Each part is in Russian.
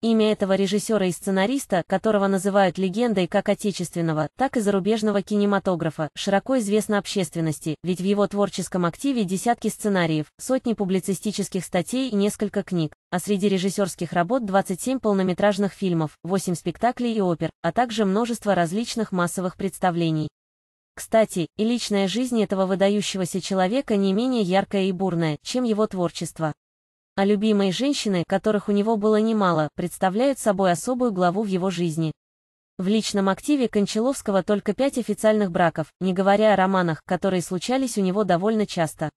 Имя этого режиссера и сценариста, которого называют легендой как отечественного, так и зарубежного кинематографа, широко известно общественности, ведь в его творческом активе десятки сценариев, сотни публицистических статей и несколько книг, а среди режиссерских работ 27 полнометражных фильмов, 8 спектаклей и опер, а также множество различных массовых представлений. Кстати, и личная жизнь этого выдающегося человека не менее яркая и бурная, чем его творчество а любимые женщины, которых у него было немало, представляют собой особую главу в его жизни. В личном активе Кончаловского только пять официальных браков, не говоря о романах, которые случались у него довольно часто.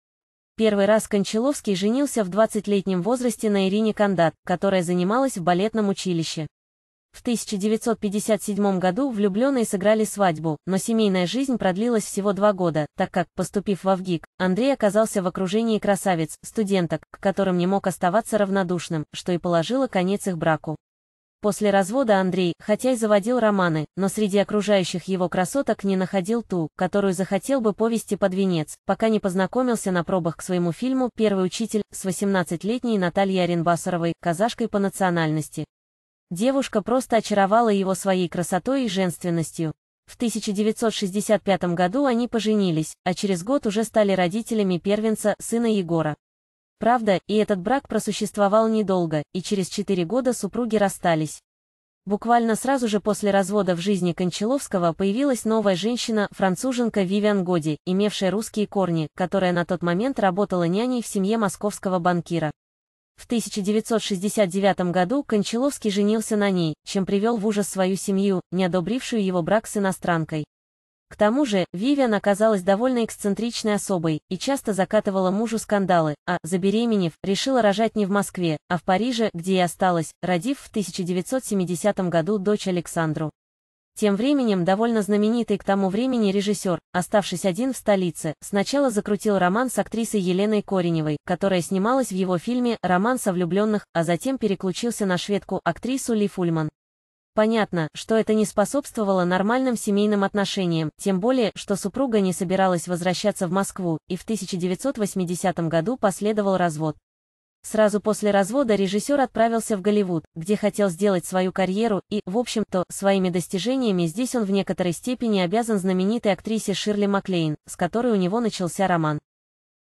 Первый раз Кончаловский женился в 20-летнем возрасте на Ирине Кандат, которая занималась в балетном училище. В 1957 году влюбленные сыграли свадьбу, но семейная жизнь продлилась всего два года, так как, поступив во ВГИК, Андрей оказался в окружении красавиц, студенток, к которым не мог оставаться равнодушным, что и положило конец их браку. После развода Андрей, хотя и заводил романы, но среди окружающих его красоток не находил ту, которую захотел бы повести под венец, пока не познакомился на пробах к своему фильму «Первый учитель» с 18-летней Натальей Оренбасаровой, казашкой по национальности. Девушка просто очаровала его своей красотой и женственностью. В 1965 году они поженились, а через год уже стали родителями первенца, сына Егора. Правда, и этот брак просуществовал недолго, и через 4 года супруги расстались. Буквально сразу же после развода в жизни Кончаловского появилась новая женщина, француженка Вивиан Годи, имевшая русские корни, которая на тот момент работала няней в семье московского банкира. В 1969 году Кончаловский женился на ней, чем привел в ужас свою семью, не одобрившую его брак с иностранкой. К тому же, Вивиан оказалась довольно эксцентричной особой и часто закатывала мужу скандалы, а, забеременев, решила рожать не в Москве, а в Париже, где и осталась, родив в 1970 году дочь Александру. Тем временем довольно знаменитый к тому времени режиссер, оставшись один в столице, сначала закрутил роман с актрисой Еленой Кореневой, которая снималась в его фильме «Роман со влюбленных», а затем переключился на шведку, актрису Ли Фульман. Понятно, что это не способствовало нормальным семейным отношениям, тем более, что супруга не собиралась возвращаться в Москву, и в 1980 году последовал развод. Сразу после развода режиссер отправился в Голливуд, где хотел сделать свою карьеру, и, в общем-то, своими достижениями здесь он в некоторой степени обязан знаменитой актрисе Ширли Маклейн, с которой у него начался роман.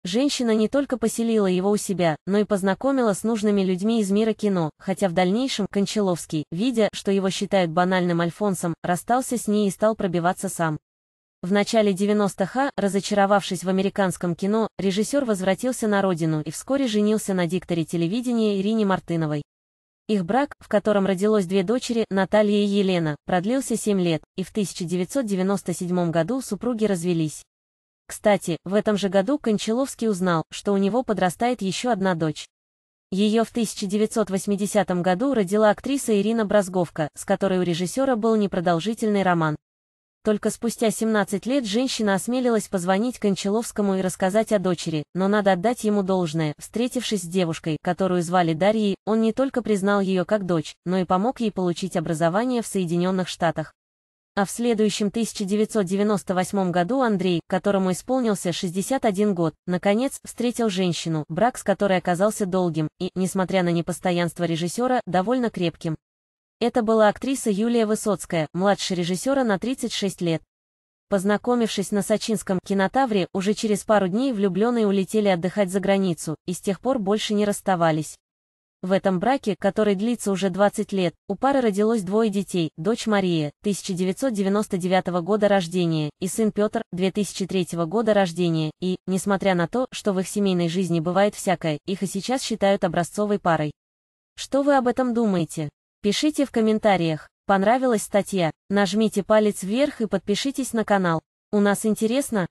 Женщина не только поселила его у себя, но и познакомила с нужными людьми из мира кино, хотя в дальнейшем Кончаловский, видя, что его считают банальным Альфонсом, расстался с ней и стал пробиваться сам. В начале 90-х, разочаровавшись в американском кино, режиссер возвратился на родину и вскоре женился на дикторе телевидения Ирине Мартыновой. Их брак, в котором родилось две дочери, Наталья и Елена, продлился 7 лет, и в 1997 году супруги развелись. Кстати, в этом же году Кончаловский узнал, что у него подрастает еще одна дочь. Ее в 1980 году родила актриса Ирина Бразговка, с которой у режиссера был непродолжительный роман. Только спустя 17 лет женщина осмелилась позвонить Кончаловскому и рассказать о дочери, но надо отдать ему должное. Встретившись с девушкой, которую звали Дарьей, он не только признал ее как дочь, но и помог ей получить образование в Соединенных Штатах. А в следующем 1998 году Андрей, которому исполнился 61 год, наконец, встретил женщину, брак с которой оказался долгим и, несмотря на непостоянство режиссера, довольно крепким. Это была актриса Юлия Высоцкая, младший режиссера на 36 лет. Познакомившись на Сочинском кинотавре, уже через пару дней влюбленные улетели отдыхать за границу и с тех пор больше не расставались. В этом браке, который длится уже 20 лет, у пары родилось двое детей, дочь Мария, 1999 года рождения, и сын Петр, 2003 года рождения, и, несмотря на то, что в их семейной жизни бывает всякое, их и сейчас считают образцовой парой. Что вы об этом думаете? Пишите в комментариях, понравилась статья, нажмите палец вверх и подпишитесь на канал. У нас интересно,